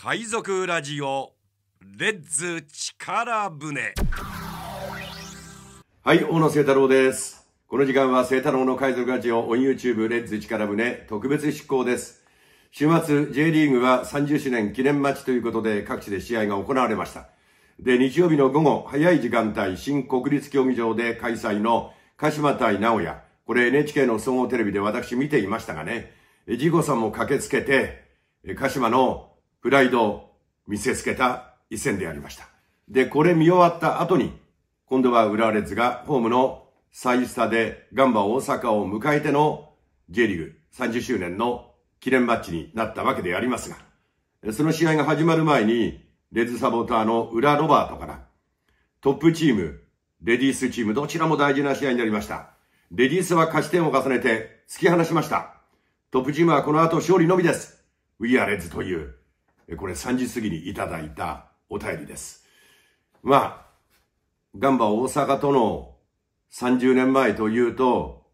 海賊ラジオレッズ力船はい大野聖太郎ですこの時間は聖太郎の海賊ラジオオン YouTube レッズ力船特別執行です週末 J リーグは30周年記念待ちということで各地で試合が行われましたで日曜日の午後早い時間帯新国立競技場で開催の鹿島対名古屋これ NHK の総合テレビで私見ていましたがね、ジゴさんも駆けつけて、鹿島のプライドを見せつけた一戦でありました。で、これ見終わった後に、今度は浦和レッズがホームの最下でガンバ大阪を迎えての J リーグ30周年の記念マッチになったわけでありますが、その試合が始まる前に、レッズサポーターの裏ロバートから、トップチーム、レディースチーム、どちらも大事な試合になりました。レディースは勝ち点を重ねて突き放しました。トップチームはこの後勝利のみです。We are Reds というこれ3時過ぎにいただいたお便りです。まあ、ガンバ大阪との30年前というと、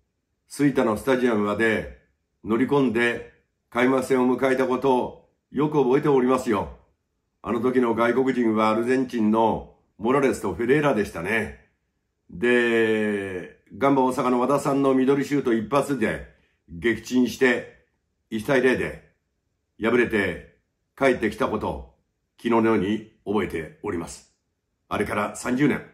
スイタのスタジアムまで乗り込んで開幕戦を迎えたことをよく覚えておりますよ。あの時の外国人はアルゼンチンのモラレスとフェレーラでしたね。で、ガンバ大阪の和田さんの緑シュート一発で撃沈して1対0で敗れて帰ってきたことを昨日のように覚えております。あれから30年、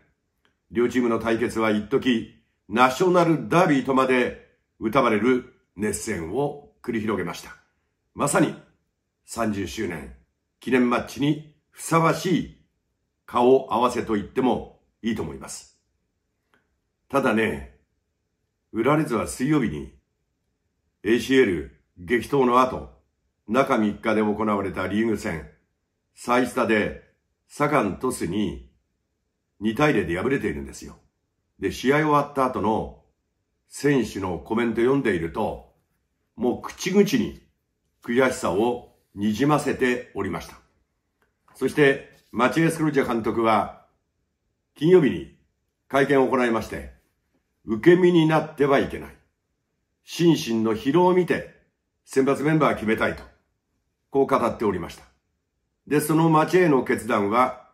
両チームの対決は一時、ナショナルダービーとまで歌われる熱戦を繰り広げました。まさに30周年記念マッチにふさわしい顔合わせと言ってもいいと思います。ただね、売られずは水曜日に ACL 激闘の後、中3日で行われたリーグ戦、最下でサカントスに2対0で敗れているんですよ。で、試合終わった後の選手のコメント読んでいると、もう口々に悔しさをにじませておりました。そして、マチエス・クルジャ監督は、金曜日に会見を行いまして、受け身になってはいけない。心身の疲労を見て、選抜メンバー決めたいと。こう語っておりました。で、その町への決断は、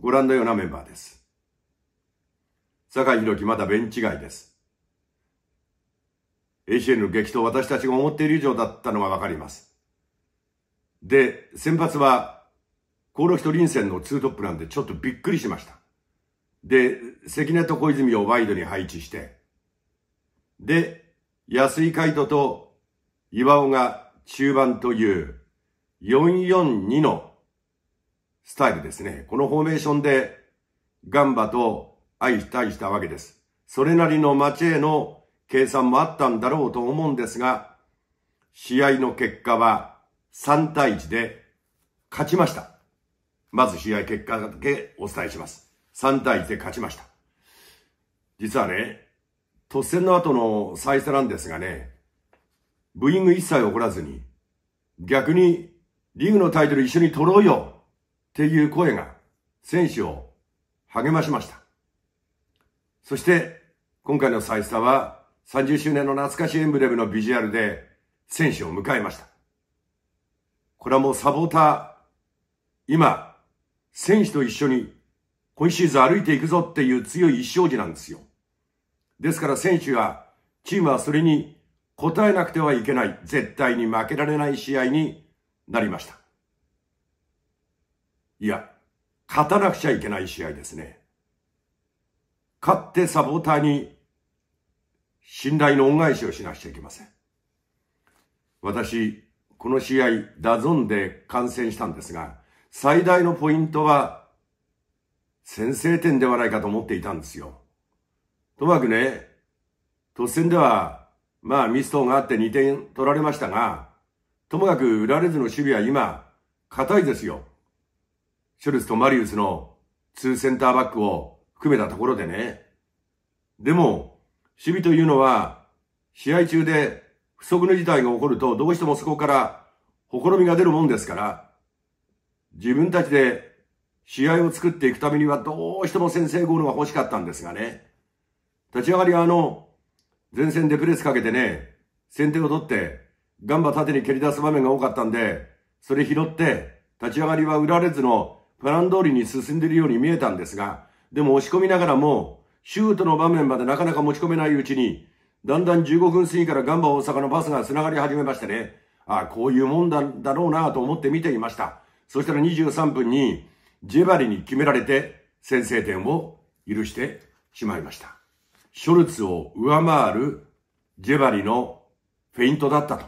ご覧のようなメンバーです。坂井宏樹まだベンチ外です。ACN の激闘、私たちが思っている以上だったのがわかります。で、先発は、ロ梠と臨戦のツートップなんでちょっとびっくりしました。で、関根と小泉をワイドに配置して、で、安井海斗と岩尾が中盤という442のスタイルですね。このフォーメーションでガンバと相対したわけです。それなりの街への計算もあったんだろうと思うんですが、試合の結果は3対1で勝ちました。まず試合結果だけお伝えします。3対1で勝ちました。実はね、突戦の後の再生なんですがね、ブーイング一切起こらずに、逆にリーグのタイトル一緒に取ろうよっていう声が選手を励ましました。そして今回の再スタは30周年の懐かしいエンブレムのビジュアルで選手を迎えました。これはもうサポーター、今、選手と一緒に今シーズン歩いていくぞっていう強い一生児なんですよ。ですから選手は、チームはそれに応えなくてはいけない、絶対に負けられない試合になりました。いや、勝たなくちゃいけない試合ですね。勝ってサポーターに信頼の恩返しをしなくちゃいけません。私、この試合、ダゾンで観戦したんですが、最大のポイントは、先制点ではないかと思っていたんですよ。ともかくね、突戦では、まあミストがあって2点取られましたが、ともかく、売られずの守備は今、硬いですよ。ショルツとマリウスの2センターバックを含めたところでね。でも、守備というのは、試合中で不足の事態が起こると、どうしてもそこから、ほころみが出るもんですから、自分たちで試合を作っていくためには、どうしても先制ゴールが欲しかったんですがね。立ち上がりはあの、前線でプレスかけてね、先手を取って、ガンバ縦に蹴り出す場面が多かったんで、それ拾って、立ち上がりは売られずのプラン通りに進んでいるように見えたんですが、でも押し込みながらも、シュートの場面までなかなか持ち込めないうちに、だんだん15分過ぎからガンバ大阪のバスが繋がり始めましてね、ああ、こういうもんだだろうなと思って見ていました。そしたら23分に、ジェバリに決められて、先制点を許してしまいました。ショルツを上回るジェバリのフェイントだったと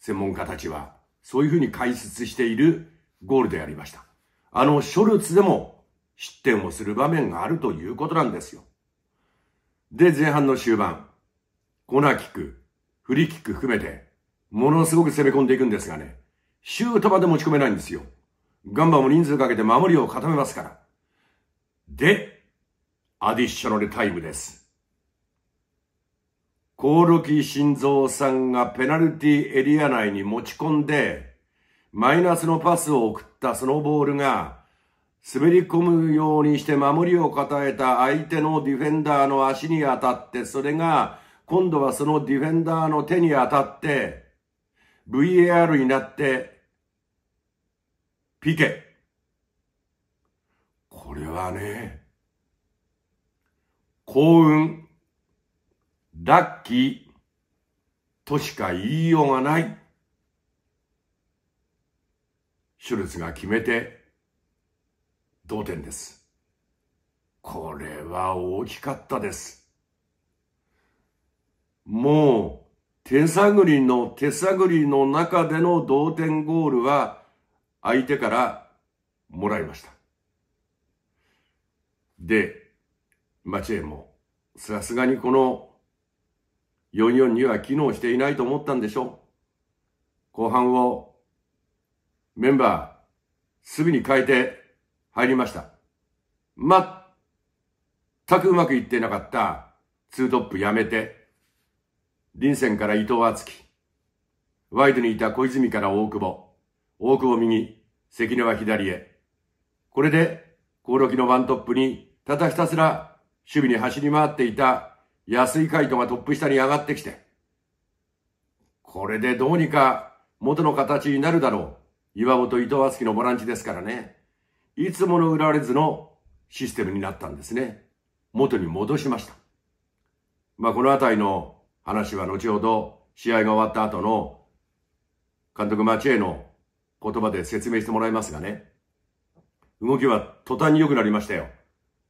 専門家たちは、そういうふうに解説しているゴールでありました。あの、ショルツでも失点をする場面があるということなんですよ。で、前半の終盤、コーナーキック、フリーキック含めて、ものすごく攻め込んでいくんですがね、シュートまで持ち込めないんですよ。ガンバも人数かけて守りを固めますから。で、アディショナルタイムです。コールキ心臓さんがペナルティエリア内に持ち込んで、マイナスのパスを送ったそのボールが、滑り込むようにして守りを固えた相手のディフェンダーの足に当たって、それが今度はそのディフェンダーの手に当たって、VAR になって、ピケ。これはね、幸運。ラッキーとしか言いようがない。シュルツが決めて同点です。これは大きかったです。もう手探りの手探りの中での同点ゴールは相手からもらいました。で、町へもさすがにこの442は機能していないと思ったんでしょ後半をメンバーすぐに変えて入りました。まったくうまくいってなかった2トップやめて、臨戦から伊藤敦樹、ワイドにいた小泉から大久保、大久保右、関根は左へ。これで、興梠のワントップに、ただひたすら守備に走り回っていた安井海斗がトップ下に上がってきて、これでどうにか元の形になるだろう。岩本伊藤敦樹のボランチですからね。いつもの売らレずズのシステムになったんですね。元に戻しました。まあ、このあたりの話は後ほど試合が終わった後の監督町への言葉で説明してもらいますがね。動きは途端に良くなりましたよ。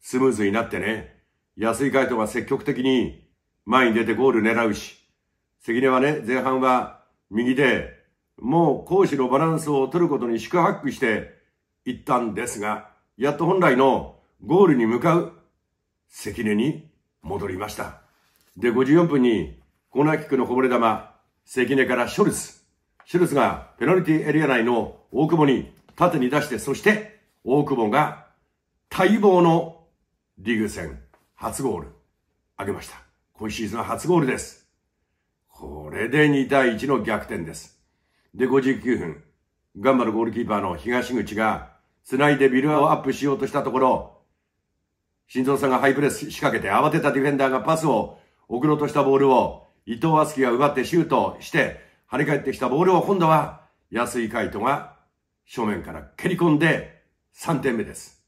スムーズになってね。安井海斗が積極的に前に出てゴール狙うし、関根はね、前半は右で、もう攻守のバランスを取ることに宿泊していったんですが、やっと本来のゴールに向かう関根に戻りました。で、54分にコーナーキックのこぼれ球、関根からショルツ。ショルツがペナルティエリア内の大久保に縦に出して、そして大久保が待望のリーグ戦初ゴール、あげました。今シーズン初ゴールです。これで2対1の逆転です。で、59分、頑張るゴールキーパーの東口が、繋いでビルアをアップしようとしたところ、新蔵さんがハイプレス仕掛けて慌てたディフェンダーがパスを送ろうとしたボールを伊藤敦樹が奪ってシュートして、跳ね返ってきたボールを今度は安井海斗が正面から蹴り込んで3点目です。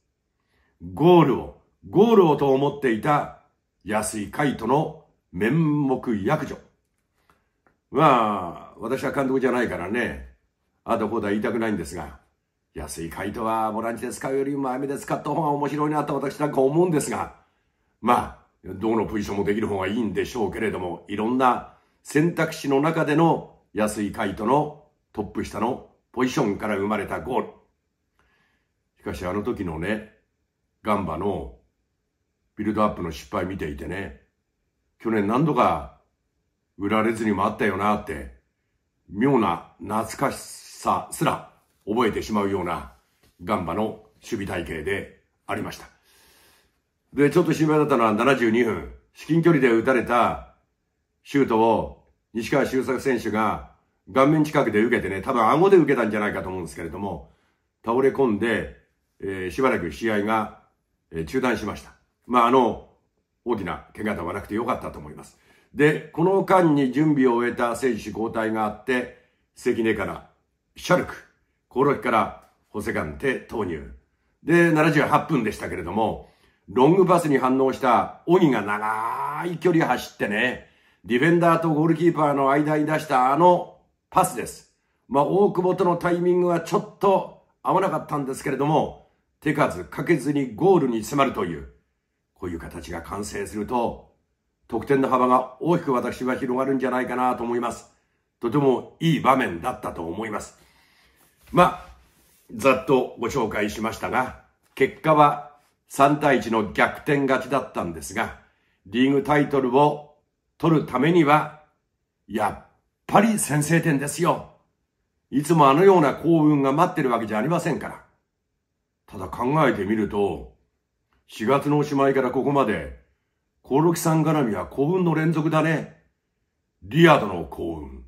ゴールをゴールをと思っていた安井海人の面目役所。まあ、私は監督じゃないからね、あとこうだ言いたくないんですが、安井海人はボランチで使うよりも前目で使った方が面白いなと私なんか思うんですが、まあ、どのポジションもできる方がいいんでしょうけれども、いろんな選択肢の中での安井海人のトップ下のポジションから生まれたゴール。しかしあの時のね、ガンバのビルドアップの失敗見ていてね、去年何度か売られずにもあったよなって、妙な懐かしさすら覚えてしまうようなガンバの守備体系でありました。で、ちょっと心配だったのは72分、至近距離で打たれたシュートを西川修作選手が顔面近くで受けてね、多分顎で受けたんじゃないかと思うんですけれども、倒れ込んで、えー、しばらく試合が、えー、中断しました。まあ、あの、大きな怪我ではなくてよかったと思います。で、この間に準備を終えた選手交代があって、関根からシャルク、コオロキからホセガンテ投入。で、78分でしたけれども、ロングパスに反応したオギが長い距離走ってね、ディフェンダーとゴールキーパーの間に出したあのパスです。まあ、大久保とのタイミングはちょっと合わなかったんですけれども、手数かけずにゴールに迫るという、こういう形が完成すると、得点の幅が大きく私は広がるんじゃないかなと思います。とてもいい場面だったと思います。まあ、ざっとご紹介しましたが、結果は3対1の逆転勝ちだったんですが、リーグタイトルを取るためには、やっぱり先制点ですよ。いつもあのような幸運が待ってるわけじゃありませんから。ただ考えてみると、4月のおしまいからここまで、コロキさん絡みは幸運の連続だね。リアドの幸運、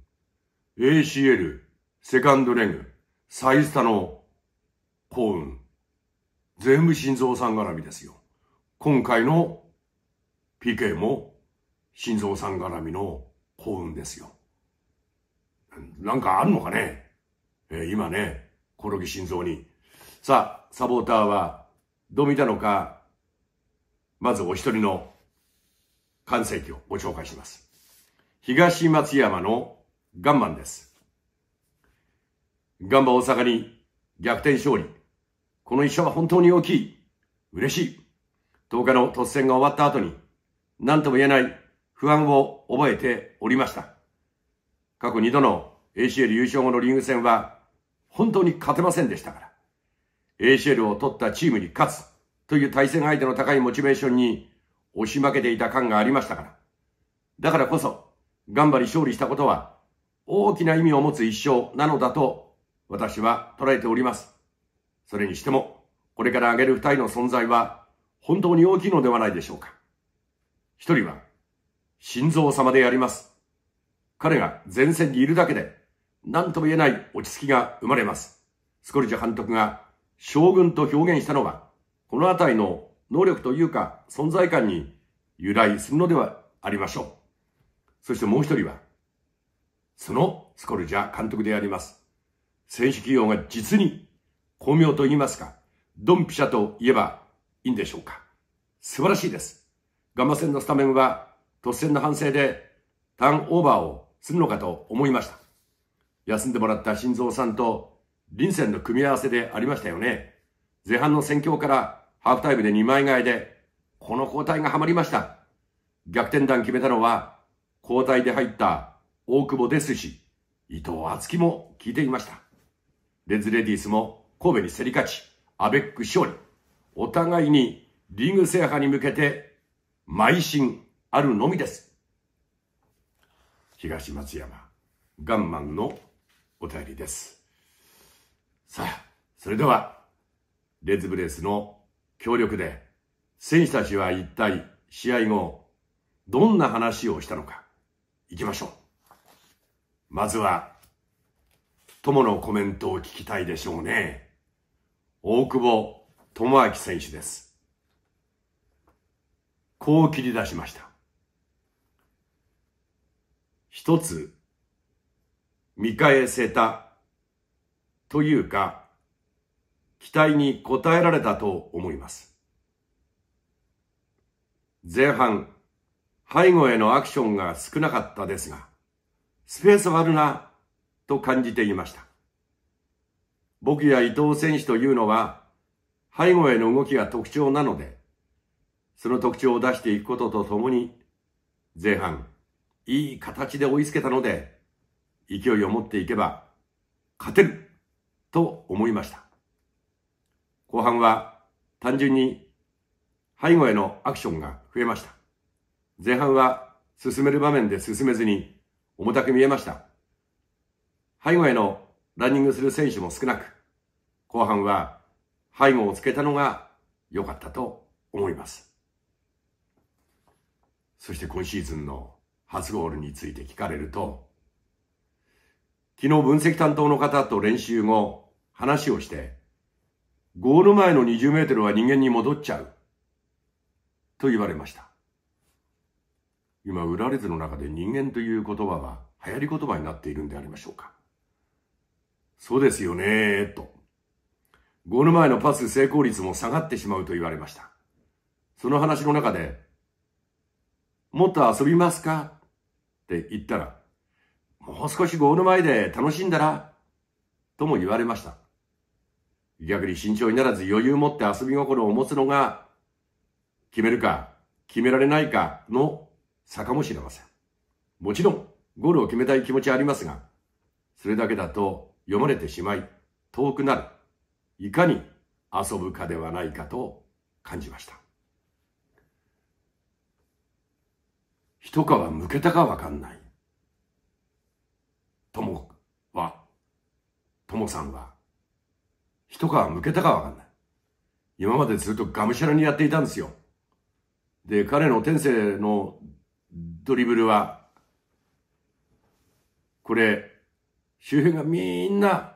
ACL、セカンドレグ、サイスタの幸運。全部心臓さん絡みですよ。今回の PK も心臓さん絡みの幸運ですよ。なんかあるのかね、えー、今ね、コロキ心臓に。さあ、サポーターはどう見たのかまずお一人の完成機をご紹介します。東松山のガンマンです。ガンバ大阪に逆転勝利。この一勝は本当に大きい。嬉しい。10日の突戦が終わった後に、何とも言えない不安を覚えておりました。過去2度の ACL 優勝後のリーグ戦は、本当に勝てませんでしたから。ACL を取ったチームに勝つ。という対戦相手の高いモチベーションに押し負けていた感がありましたから。だからこそ、頑張り勝利したことは大きな意味を持つ一生なのだと私は捉えております。それにしても、これから挙げる二人の存在は本当に大きいのではないでしょうか。一人は、心臓様でやります。彼が前線にいるだけで、何とも言えない落ち着きが生まれます。スコルジャ監督が将軍と表現したのは、このあたりの能力というか存在感に由来するのではありましょう。そしてもう一人は、そのスコルジャ監督であります。選手企業が実に巧妙と言いますか、ドンピシャと言えばいいんでしょうか。素晴らしいです。ガンマ戦のスタメンは突然の反省でターンオーバーをするのかと思いました。休んでもらった心臓さんと臨戦の組み合わせでありましたよね。前半の戦況からハーフタイムで2枚替えで、この交代がハマりました。逆転弾決めたのは、交代で入った大久保ですし、伊藤敦樹も聞いていました。レズレディースも神戸に競り勝ち、アベック勝利。お互いにリーグ制覇に向けて、邁進あるのみです。東松山、ガンマンのお便りです。さあ、それでは、レズブレースの協力で、選手たちは一体試合後、どんな話をしたのか、行きましょう。まずは、友のコメントを聞きたいでしょうね。大久保智明選手です。こう切り出しました。一つ、見返せた、というか、期待に応えられたと思います。前半、背後へのアクションが少なかったですが、スペースはあるな、と感じていました。僕や伊藤選手というのは、背後への動きが特徴なので、その特徴を出していくこととともに、前半、いい形で追いつけたので、勢いを持っていけば、勝てると思いました。後半は単純に背後へのアクションが増えました。前半は進める場面で進めずに重たく見えました。背後へのランニングする選手も少なく、後半は背後をつけたのが良かったと思います。そして今シーズンの初ゴールについて聞かれると、昨日分析担当の方と練習後話をしてゴール前の20メートルは人間に戻っちゃう。と言われました。今、売られずの中で人間という言葉は流行り言葉になっているんでありましょうか。そうですよねと。ゴール前のパス成功率も下がってしまうと言われました。その話の中で、もっと遊びますかって言ったら、もう少しゴール前で楽しんだらとも言われました。逆に慎重にならず余裕を持って遊び心を持つのが、決めるか、決められないかの差かもしれません。もちろん、ゴールを決めたい気持ちはありますが、それだけだと読まれてしまい、遠くなる。いかに遊ぶかではないかと感じました。一皮むけたかわかんない。ともは、ともさんは一皮向けたかわかんない。今までずっとがむしゃらにやっていたんですよ。で、彼の天性のドリブルは、これ、周辺がみんな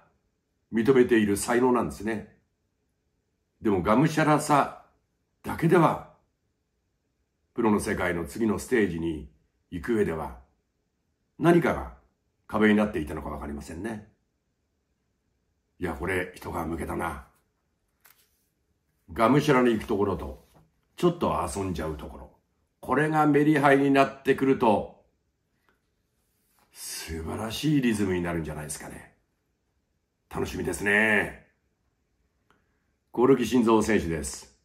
認めている才能なんですね。でも、がむしゃらさだけでは、プロの世界の次のステージに行く上では、何かが壁になっていたのかわかりませんね。いや、これ、人が向けたな。がむしゃらに行くところと、ちょっと遊んじゃうところ。これがメリハリになってくると、素晴らしいリズムになるんじゃないですかね。楽しみですね。ゴルキ心臓選手です。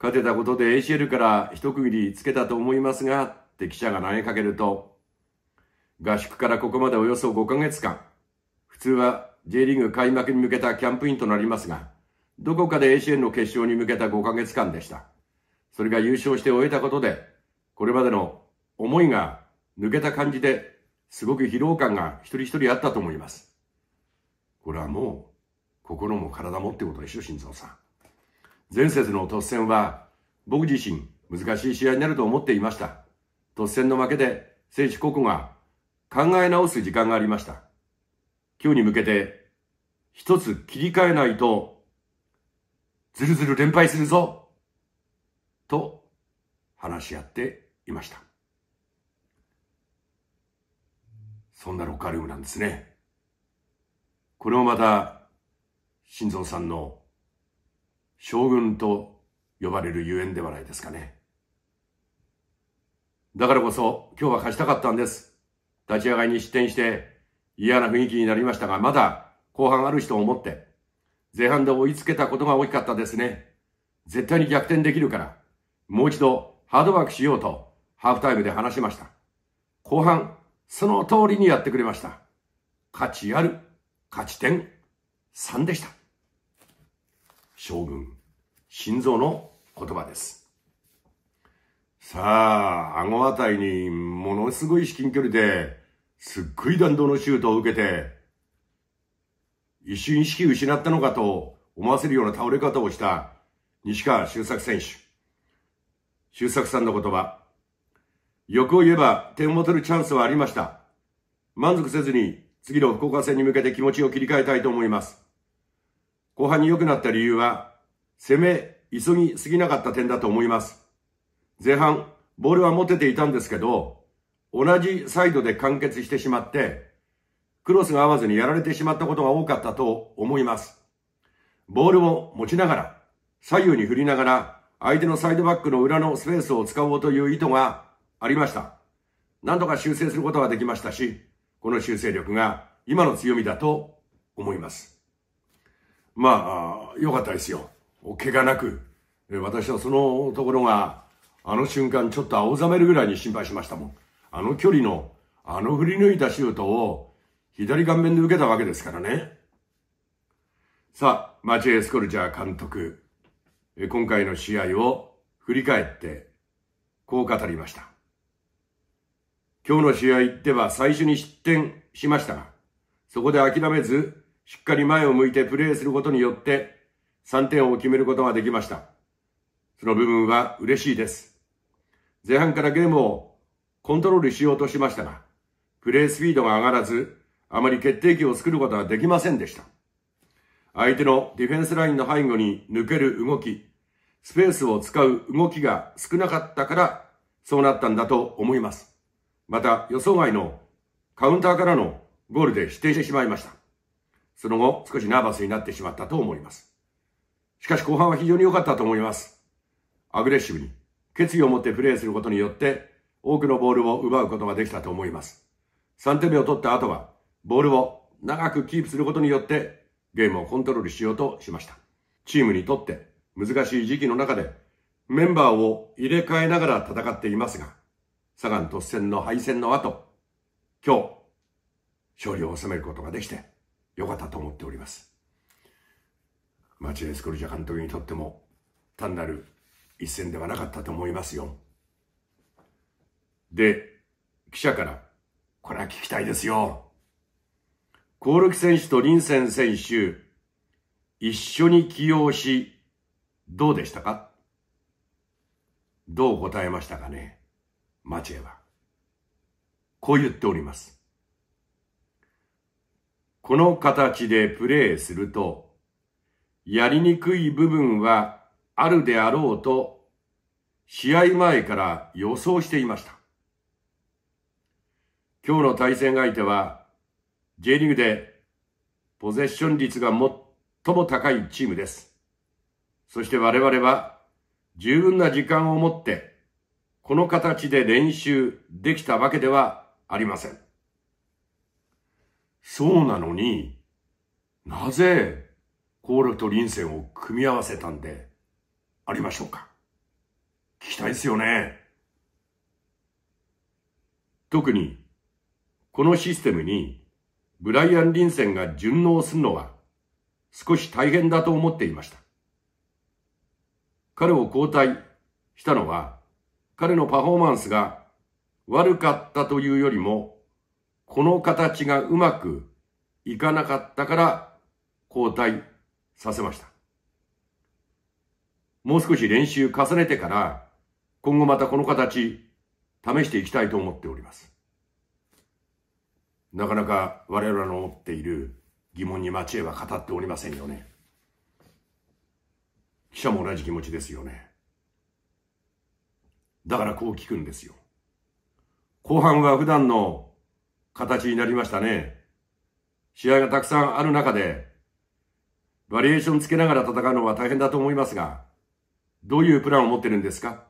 勝てたことで ACL から一区切りつけたと思いますが、って記者が投げかけると、合宿からここまでおよそ5ヶ月間、普通は J リーグ開幕に向けたキャンプインとなりますが、どこかで ACN の決勝に向けた5ヶ月間でした。それが優勝して終えたことで、これまでの思いが抜けた感じですごく疲労感が一人一人あったと思います。これはもう心も体もってことでしょ、心臓さん。前節の突戦は僕自身難しい試合になると思っていました。突戦の負けで選手個々が考え直す時間がありました。今日に向けて、一つ切り替えないと、ずるずる連敗するぞと話し合っていました。そんなロッカールームなんですね。これもまた、新蔵さんの将軍と呼ばれるゆえんではないですかね。だからこそ今日は勝ちたかったんです。立ち上がりに失点して嫌な雰囲気になりましたが、まだ後半ある人を思って、前半で追いつけたことが大きかったですね。絶対に逆転できるから、もう一度ハードワークしようと、ハーフタイムで話しました。後半、その通りにやってくれました。価値ある、勝ち点3でした。将軍、心臓の言葉です。さあ、顎あたりにものすごい至近距離ですっごい弾道のシュートを受けて、一瞬意識失ったのかと思わせるような倒れ方をした西川周作選手。周作さんの言葉。欲を言えば点を取るチャンスはありました。満足せずに次の福岡戦に向けて気持ちを切り替えたいと思います。後半に良くなった理由は、攻め、急ぎすぎなかった点だと思います。前半、ボールは持てていたんですけど、同じサイドで完結してしまって、クロスが合わずにやられてしまったことが多かったと思います。ボールを持ちながら、左右に振りながら、相手のサイドバックの裏のスペースを使おうという意図がありました。何とか修正することができましたし、この修正力が今の強みだと思います。まあ、良かったですよ。怪我なく。私はそのところが、あの瞬間ちょっと青ざめるぐらいに心配しましたもん。あの距離の、あの振り抜いたシュートを左顔面で受けたわけですからね。さあ、マチエ・スコルチャー監督、今回の試合を振り返って、こう語りました。今日の試合では最初に失点しましたが、そこで諦めず、しっかり前を向いてプレーすることによって、3点を決めることができました。その部分は嬉しいです。前半からゲームをコントロールしようとしましたが、プレースピードが上がらず、あまり決定機を作ることができませんでした。相手のディフェンスラインの背後に抜ける動き、スペースを使う動きが少なかったから、そうなったんだと思います。また予想外のカウンターからのゴールで指定してしまいました。その後、少しナーバスになってしまったと思います。しかし後半は非常に良かったと思います。アグレッシブに、決意を持ってプレーすることによって、多くのボールを奪うことができたと思います。3点目を取った後は、ボールを長くキープすることによって、ゲームをコントロールしようとしました。チームにとって難しい時期の中で、メンバーを入れ替えながら戦っていますが、サガン突戦の敗戦の後、今日、勝利を収めることができて、良かったと思っております。マチエスコルジャ監督にとっても、単なる一戦ではなかったと思いますよ。で、記者から、これは聞きたいですよ。コールキ選手とリンセン選手、一緒に起用し、どうでしたかどう答えましたかねチ江は。こう言っております。この形でプレーすると、やりにくい部分はあるであろうと、試合前から予想していました。今日の対戦相手は J リーグでポゼッション率が最も高いチームです。そして我々は十分な時間を持ってこの形で練習できたわけではありません。そうなのになぜコールとリンセンを組み合わせたんでありましょうか聞きたいですよね。特にこのシステムにブライアン・リンセンが順応するのは少し大変だと思っていました。彼を交代したのは彼のパフォーマンスが悪かったというよりもこの形がうまくいかなかったから交代させました。もう少し練習重ねてから今後またこの形試していきたいと思っております。なかなか我々の持っている疑問に町へは語っておりませんよね。記者も同じ気持ちですよね。だからこう聞くんですよ。後半は普段の形になりましたね。試合がたくさんある中で、バリエーションつけながら戦うのは大変だと思いますが、どういうプランを持ってるんですか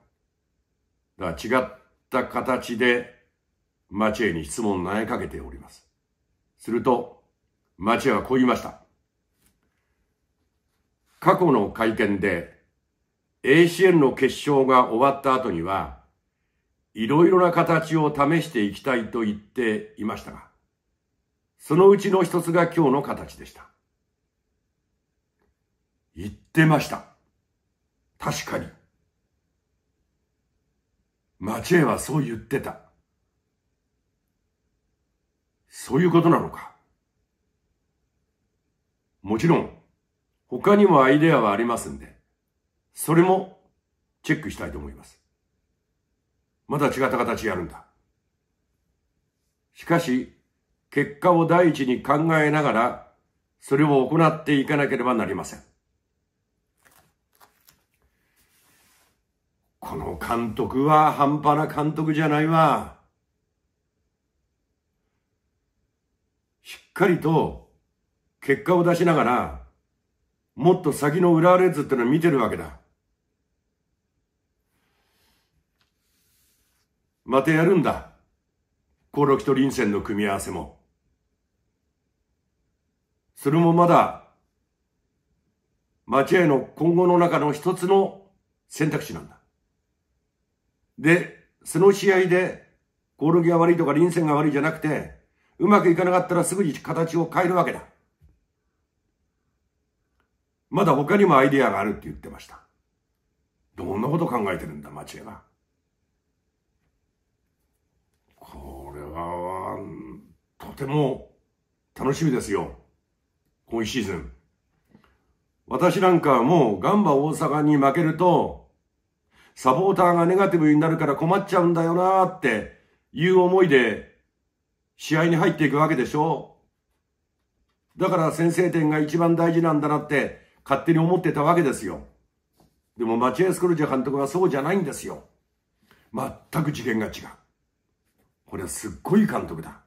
だから違った形でマチに質問を投げかけております。すると、マチはこう言いました。過去の会見で ACN の決勝が終わった後には、いろいろな形を試していきたいと言っていましたが、そのうちの一つが今日の形でした。言ってました。確かに。マチはそう言ってた。そういうことなのかもちろん、他にもアイデアはありますんで、それもチェックしたいと思います。また違った形やるんだ。しかし、結果を第一に考えながら、それを行っていかなければなりません。この監督は半端な監督じゃないわ。かりと結果を出しながら、もっと先の裏レッズってのを見てるわけだ。またやるんだ。コロキと臨戦の組み合わせも。それもまだ、待合の今後の中の一つの選択肢なんだ。で、その試合で、コオロキが悪いとか臨戦が悪いじゃなくて、うまくいかなかったらすぐに形を変えるわけだ。まだ他にもアイデアがあるって言ってました。どんなこと考えてるんだ、町江は。これは、とても楽しみですよ。今シーズン。私なんかはもうガンバ大阪に負けると、サポーターがネガティブになるから困っちゃうんだよなーっていう思いで試合に入っていくわけでしょう。だから先制点が一番大事なんだなって勝手に思ってたわけですよ。でもマチエス・クルジャ監督はそうじゃないんですよ。全く次元が違う。これはすっごい監督だ。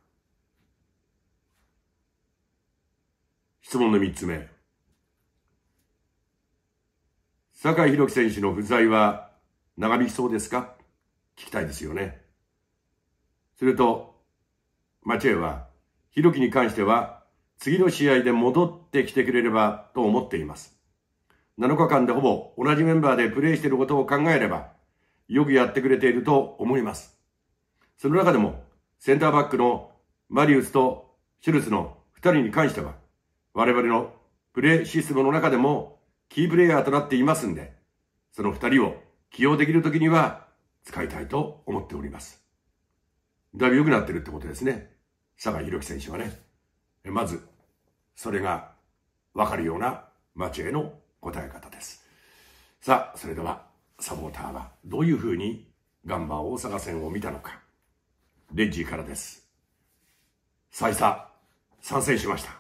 質問の三つ目。酒井宏樹選手の不在は長引きそうですか聞きたいですよね。それと、マチェは、ヒロキに関しては、次の試合で戻ってきてくれればと思っています。7日間でほぼ同じメンバーでプレーしていることを考えれば、よくやってくれていると思います。その中でも、センターバックのマリウスとシュルスの2人に関しては、我々のプレーシステムの中でもキープレイヤーとなっていますんで、その2人を起用できるときには使いたいと思っております。だいぶ良くなってるってことですね。佐賀宏樹選手はね、まず、それがわかるような町への答え方です。さあ、それでは、サポーターはどういうふうにガンバ大阪戦を見たのか。レッジーからです。再三、参戦しました。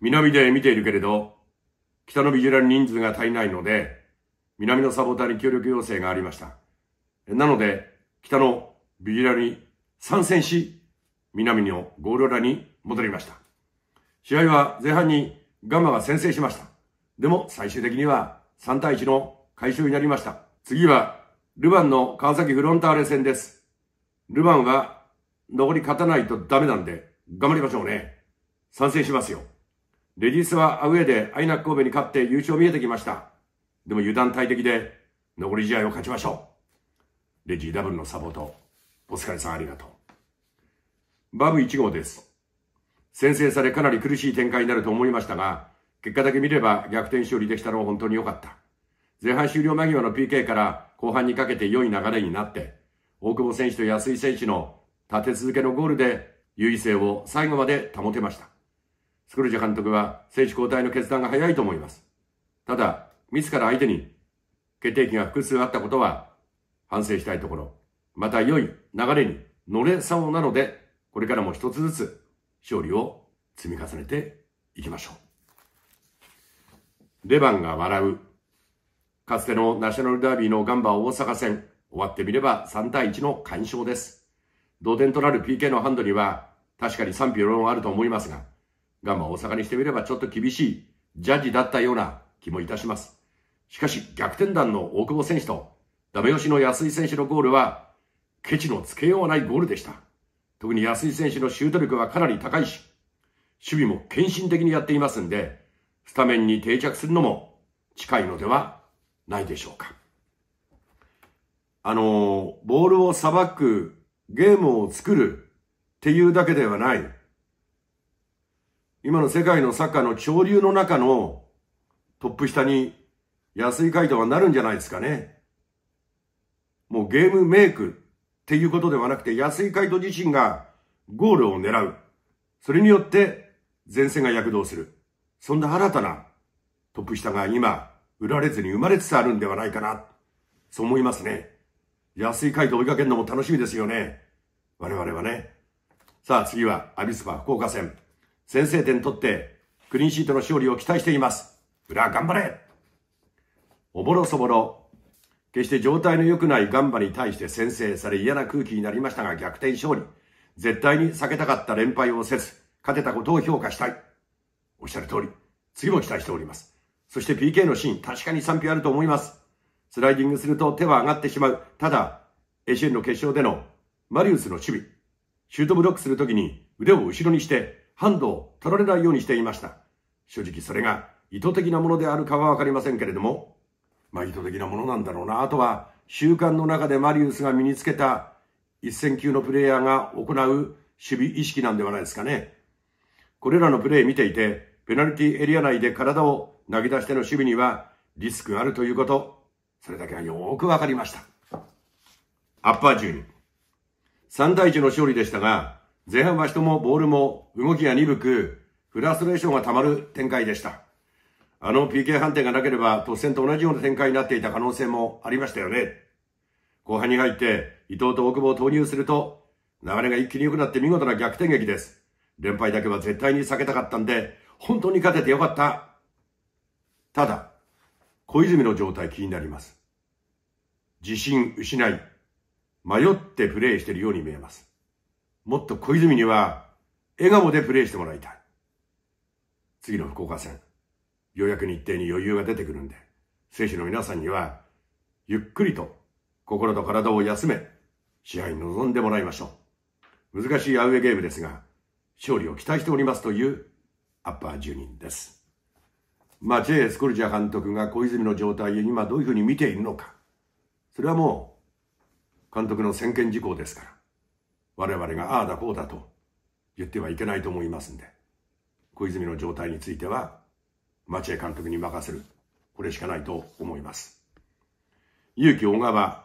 南で見ているけれど、北のビジュアル人数が足りないので、南のサポーターに協力要請がありました。なので、北のビジュアルに参戦し、南のゴール裏に戻りました。試合は前半にガンマが先制しました。でも最終的には3対1の解消になりました。次はルヴァンの川崎フロンターレ戦です。ルヴァンは残り勝たないとダメなんで頑張りましょうね。賛成しますよ。レディースはアウェーでアイナック神戸に勝って優勝見えてきました。でも油断大敵で残り試合を勝ちましょう。レジーダブルのサポート、お疲れさんありがとう。バブ1号です。先制されかなり苦しい展開になると思いましたが、結果だけ見れば逆転勝利できたのは本当に良かった。前半終了間際の PK から後半にかけて良い流れになって、大久保選手と安井選手の立て続けのゴールで優位性を最後まで保てました。スクルージャ監督は選手交代の決断が早いと思います。ただ、自ら相手に決定機が複数あったことは反省したいところ、また良い流れに乗れそうなのでこれからも一つずつ勝利を積み重ねていきましょう。レバンが笑う。かつてのナショナルダービーのガンバ大阪戦、終わってみれば3対1の完勝です。同点となる PK のハンドには確かに賛否両論あると思いますが、ガンバ大阪にしてみればちょっと厳しいジャッジだったような気もいたします。しかし逆転弾の大久保選手とダメ押しの安井選手のゴールはケチのつけようがないゴールでした。特に安井選手のシュート力はかなり高いし、守備も献身的にやっていますんで、スタメンに定着するのも近いのではないでしょうか。あの、ボールをさばく、ゲームを作るっていうだけではない。今の世界のサッカーの潮流の中のトップ下に安井海斗はなるんじゃないですかね。もうゲームメイクっていうことではなくて、安井海斗自身がゴールを狙う。それによって前線が躍動する。そんな新たなトップ下が今、売られずに生まれつつあるんではないかな。そう思いますね。安井海斗追いかけるのも楽しみですよね。我々はね。さあ次はアビスパ福岡戦。先制点取ってクリーンシートの勝利を期待しています。裏頑張れおぼろそぼろ決して状態の良くないガンバに対して先制され嫌な空気になりましたが逆転勝利。絶対に避けたかった連敗をせず、勝てたことを評価したい。おっしゃる通り、次も期待しております。そして PK のシーン、確かに賛否あると思います。スライディングすると手は上がってしまう。ただ、エシェンの決勝でのマリウスの守備、シュートブロックするときに腕を後ろにして、ハンドを取られないようにしていました。正直それが意図的なものであるかはわかりませんけれども、まあ意図的なものなんだろうな。あとは、習慣の中でマリウスが身につけた一戦級のプレイヤーが行う守備意識なんではないですかね。これらのプレイ見ていて、ペナルティエリア内で体を投げ出しての守備にはリスクがあるということ、それだけはよくわかりました。アッパー12。3対1の勝利でしたが、前半は人もボールも動きが鈍く、フラストレーションが溜まる展開でした。あの PK 判定がなければ、突然と同じような展開になっていた可能性もありましたよね。後半に入って、伊藤と大久保を投入すると、流れが一気に良くなって見事な逆転劇です。連敗だけは絶対に避けたかったんで、本当に勝ててよかった。ただ、小泉の状態気になります。自信失い、迷ってプレーしているように見えます。もっと小泉には、笑顔でプレーしてもらいたい。次の福岡戦。ようやく日程に余裕が出てくるんで、選手の皆さんには、ゆっくりと心と体を休め、試合に臨んでもらいましょう。難しいアウェーゲームですが、勝利を期待しておりますというアッパー10人です。まあ、ジェイ・スコルジャ監督が小泉の状態を今どういうふうに見ているのか。それはもう、監督の専権事項ですから、我々がああだこうだと言ってはいけないと思いますんで、小泉の状態については、町江監督に任せる。これしかないと思います。勇気小川、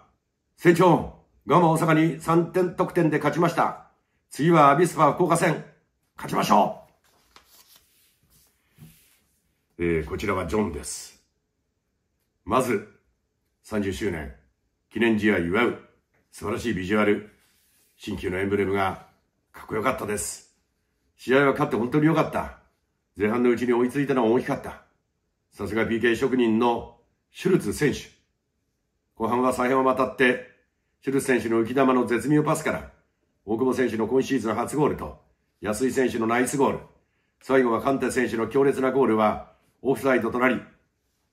船長、ガマ大阪に3点得点で勝ちました。次はアビスパ福岡戦、勝ちましょうえー、こちらはジョンです。まず、30周年、記念試合祝う、素晴らしいビジュアル、新旧のエンブレムがかっこよかったです。試合は勝って本当に良かった。前半のうちに追いついたのは大きかった。さすが PK 職人のシュルツ選手。後半は左辺を渡って、シュルツ選手の浮き球の絶妙パスから、大久保選手の今シーズン初ゴールと、安井選手のナイスゴール、最後はカンテ選手の強烈なゴールは、オフサイドとなり、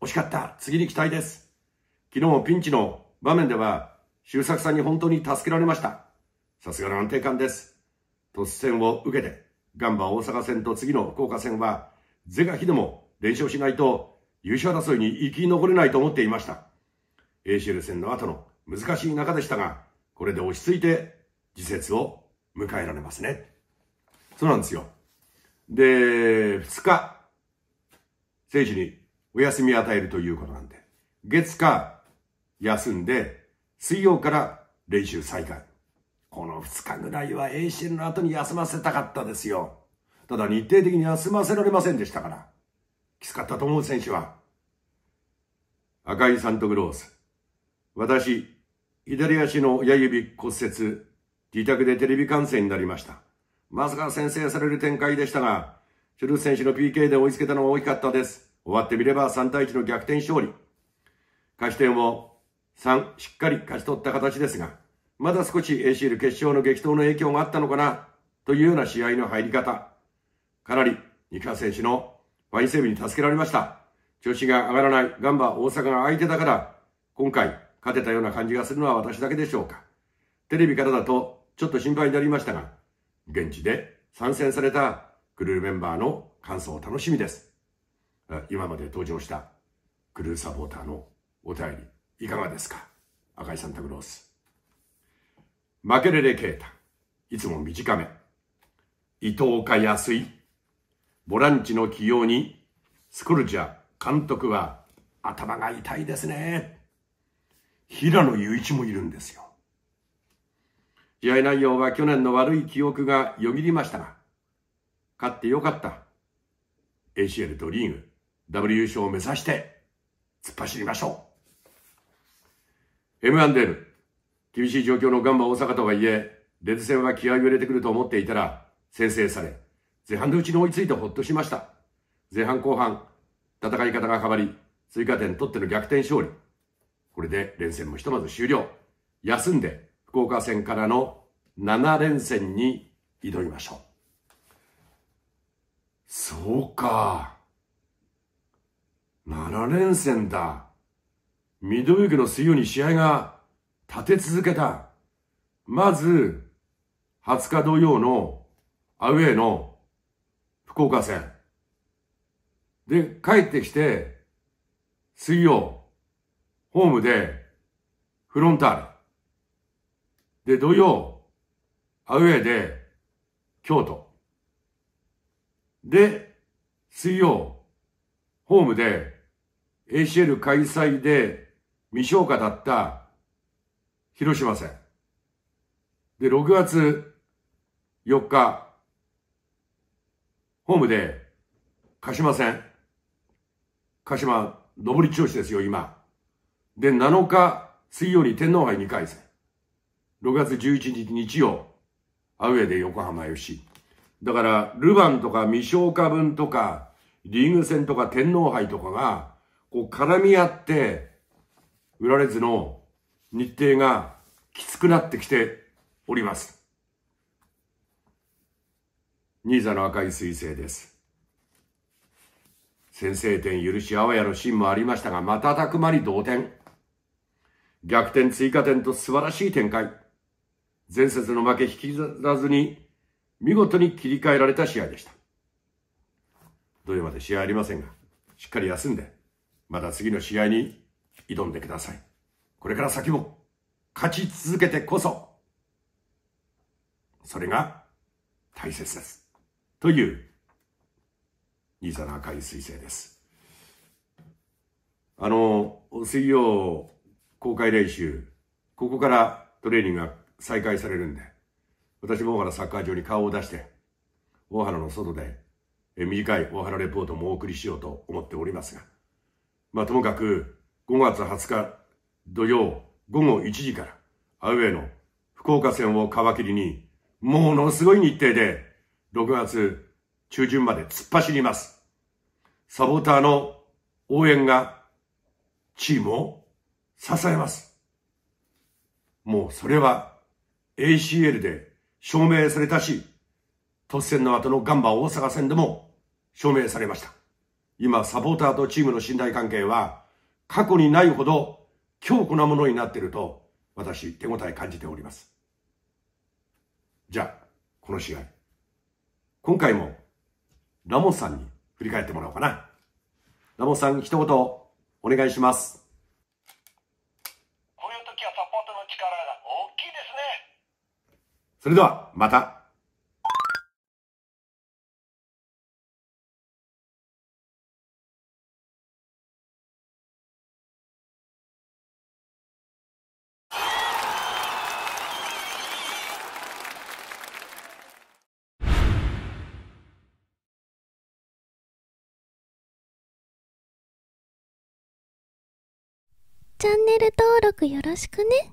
惜しかった、次に期待です。昨日ピンチの場面では、周作さんに本当に助けられました。さすがの安定感です。突戦を受けて、ガンバ大阪戦と次の福岡戦は、是が非でも連勝しないと優勝争いに生き残れないと思っていました。ACL 戦の後の難しい中でしたが、これで落ち着いて時節を迎えられますね。そうなんですよ。で、2日、選手にお休み与えるということなんで、月火休んで、水曜から練習再開。この2日ぐらいは遠心の後に休ませたかったですよ。ただ日程的に休ませられませんでしたから。きつかったと思う選手は。赤井サントグロース。私、左足の親指骨折、自宅でテレビ観戦になりました。まさか先制される展開でしたが、シュルス選手の PK で追いつけたのは大きかったです。終わってみれば3対1の逆転勝利。勝ち点を3、しっかり勝ち取った形ですが、まだ少し ACL 決勝の激闘の影響があったのかなというような試合の入り方。かなり三カ選手のファインセーブに助けられました。調子が上がらないガンバ大阪が相手だから、今回勝てたような感じがするのは私だけでしょうか。テレビからだとちょっと心配になりましたが、現地で参戦されたクルーメンバーの感想を楽しみです。今まで登場したクルーサポーターのお便りいかがですか赤井サンタクロース。マケレレータ、いつも短め。伊藤家安井。ボランチの起用に、スコルジャ監督は頭が痛いですね。平野雄一もいるんですよ。試合内容は去年の悪い記憶がよぎりましたが、勝ってよかった。ACL とリーグ、W 優勝を目指して、突っ走りましょう。M&L 厳しい状況のガンバ大阪とはいえ、レズ戦は気合を入れてくると思っていたら、先制され、前半のうちに追いついてほっとしました。前半後半、戦い方が変わり、追加点取っての逆転勝利。これで連戦もひとまず終了。休んで、福岡戦からの7連戦に挑みましょう。そうか。7連戦だ。ミドウィークの水曜に試合が立て続けた。まず、20日土曜のアウェイの福岡戦。で、帰ってきて、水曜、ホームで、フロンターレ。で、土曜、アウェイで、京都。で、水曜、ホームで、ACL 開催で未消化だった広島戦。で、6月4日、ホームで、鹿島戦。鹿島、上り調子ですよ、今。で、7日、水曜に天皇杯2回戦。6月11日日曜、アウェーで横浜 FC。だから、ルヴァンとか未消化分とか、リーグ戦とか天皇杯とかが、こう絡み合って、売られずの日程がきつくなってきております。新座の赤い彗星です。先制点許し、あわやのシーンもありましたが、瞬く間に同点。逆転追加点と素晴らしい展開。前節の負け引きずらずに、見事に切り替えられた試合でした。土曜まで試合ありませんが、しっかり休んで、また次の試合に挑んでください。これから先も勝ち続けてこそ、それが大切です。という、新座の赤い彗星です。あの、水曜公開練習、ここからトレーニングが再開されるんで、私も大原サッカー場に顔を出して、大原の外で短い大原レポートもお送りしようと思っておりますが、まあともかく5月20日土曜午後1時から、アウェイの福岡戦を皮切りに、ものすごい日程で、6月中旬まで突っ走ります。サポーターの応援が、チームを支えます。もうそれは ACL で証明されたし、突戦の後のガンバ大阪戦でも証明されました。今、サポーターとチームの信頼関係は過去にないほど強固なものになっていると、私、手応え感じております。じゃあ、この試合。今回も、ラモスさんに振り返ってもらおうかな。ラモスさん、一言、お願いします。こういう時はサポートの力が大きいですね。それでは、また。チャンネル登録よろしくね。